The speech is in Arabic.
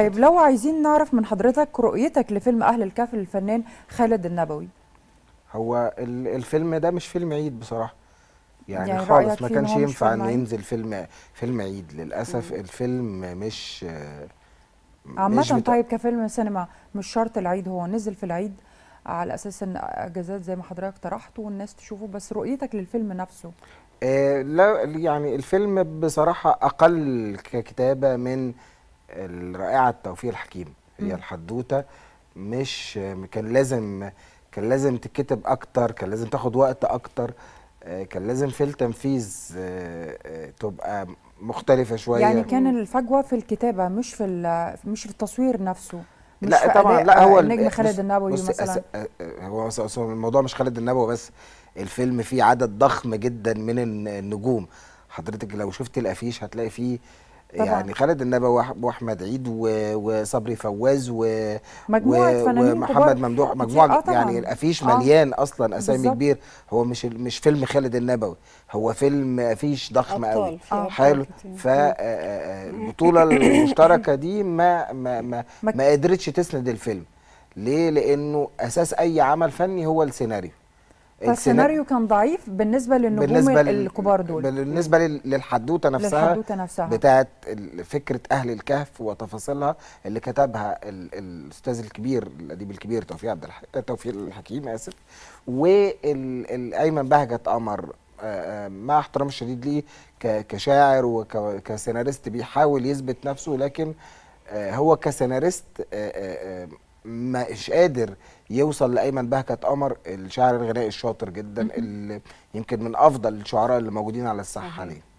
طيب لو عايزين نعرف من حضرتك رؤيتك لفيلم أهل الكهف للفنان خالد النبوي هو الفيلم ده مش فيلم عيد بصراحة يعني, يعني خالص ما كانش ينفع ان ينزل فيلم فيلم عيد للأسف مم. الفيلم مش عامة بتا... طيب كفيلم سينما مش شرط العيد هو نزل في العيد على أساس ان أجازات زي ما حضرتك طرحته والناس تشوفه بس رؤيتك للفيلم نفسه آه لا يعني الفيلم بصراحة أقل ككتابة من الرائعه التوفيق الحكيم هي الحدوته مش كان لازم كان لازم تتكتب اكتر كان لازم تاخد وقت اكتر آه، كان لازم في التنفيذ آه، آه، تبقى مختلفه شويه يعني كان الفجوه في الكتابه مش في مش في التصوير نفسه مش لا في طبعا لا هو النجم خالد النبوي مثلا هو الموضوع مش خالد النبوي بس الفيلم فيه عدد ضخم جدا من النجوم حضرتك لو شفت الافيش هتلاقي فيه يعني خالد النبوي واحمد عيد وصبري فواز و مجموعه ومحمد ممدوح آه، مجموعه يعني الافيش آه. مليان اصلا اسامي بالزبط. كبير هو مش مش فيلم خالد النبوي هو فيلم افيش ضخم قوي آه. حلو آه، فالبطوله آه، المشتركه دي ما ما ما, ما قدرتش تسند الفيلم ليه لانه اساس اي عمل فني هو السيناريو فالسيناريو طيب، كان ضعيف بالنسبه للنجوم بالنسبة الكبار دول بالنسبه للحدوته نفسها للحدوته نفسها بتاعت فكره اهل الكهف وتفاصيلها اللي كتبها الاستاذ الكبير الاديب الكبير توفيق عبد توفيق الحكيم اسف وايمن بهجه قمر آه، آه، مع احترام الشديد ليه كشاعر وكسيناريست بيحاول يثبت نفسه لكن آه، هو كسيناريست مش قادر يوصل لايمن بهكت قمر الشاعر الغنائي الشاطر جدا اللي يمكن من افضل الشعراء اللي موجودين على الساحه حاليا